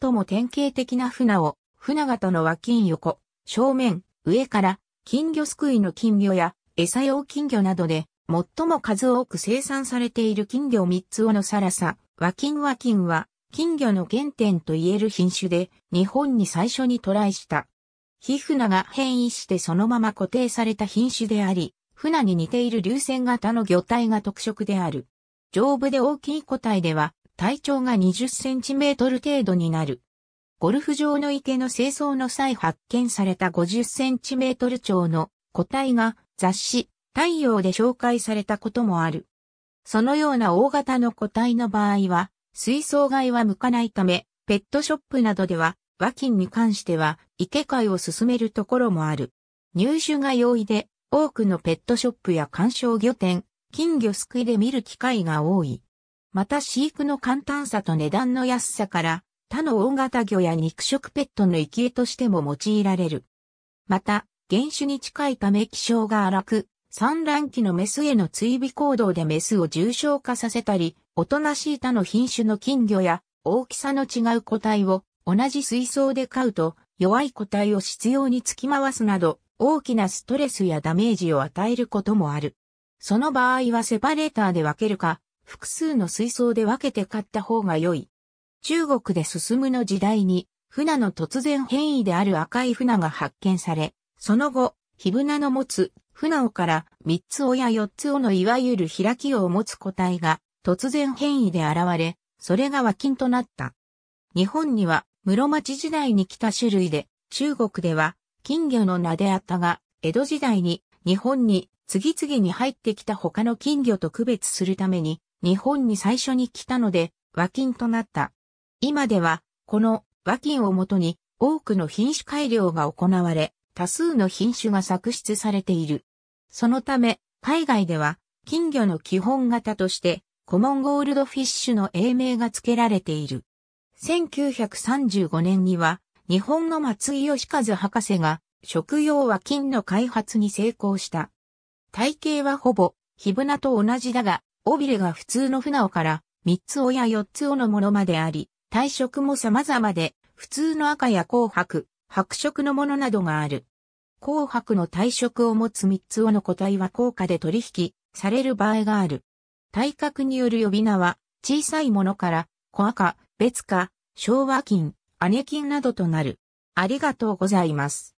最も典型的な船を、船型の脇横、正面、上から、金魚すくいの金魚や、餌用金魚などで、最も数多く生産されている金魚三つをのさらさ、和金和金は、金魚の原点と言える品種で、日本に最初に渡来した。皮船が変異してそのまま固定された品種であり、船に似ている流線型の魚体が特色である。丈夫で大きい個体では、体長が20センチメートル程度になる。ゴルフ場の池の清掃の際発見された50センチメートル超の個体が雑誌、太陽で紹介されたこともある。そのような大型の個体の場合は、水槽外は向かないため、ペットショップなどでは、和金に関しては、池買いを進めるところもある。入手が容易で、多くのペットショップや鑑賞魚店、金魚すくいで見る機会が多い。また飼育の簡単さと値段の安さから、他の大型魚や肉食ペットの生き餌としても用いられる。また、原種に近いため気性が荒く、産卵期のメスへの追尾行動でメスを重症化させたり、おとなしい他の品種の金魚や大きさの違う個体を同じ水槽で飼うと弱い個体を執拗に突き回すなど大きなストレスやダメージを与えることもある。その場合はセパレーターで分けるか複数の水槽で分けて買った方が良い。中国で進むの時代に、船の突然変異である赤い船が発見され、その後、ブ船の持つ、船尾から3つ尾や4つ尾のいわゆる開きを持つ個体が突然変異で現れ、それが脇金となった。日本には室町時代に来た種類で、中国では金魚の名であったが、江戸時代に日本に次々に入ってきた他の金魚と区別するために、日本に最初に来たので、和金となった。今では、この和金をもとに多くの品種改良が行われ、多数の品種が作出されている。そのため、海外では、金魚の基本型として、コモンゴールドフィッシュの英名が付けられている。1935年には、日本の松井義和博士が、食用和金の開発に成功した。体型はほぼ、ヒブナと同じだが、尾びれが普通の船尾から三つ尾や四つ尾のものまであり、体色も様々で、普通の赤や紅白、白色のものなどがある。紅白の体色を持つ三つ尾の個体は高価で取引される場合がある。体格による呼び名は、小さいものから、小赤、別か、昭和金、姉金などとなる。ありがとうございます。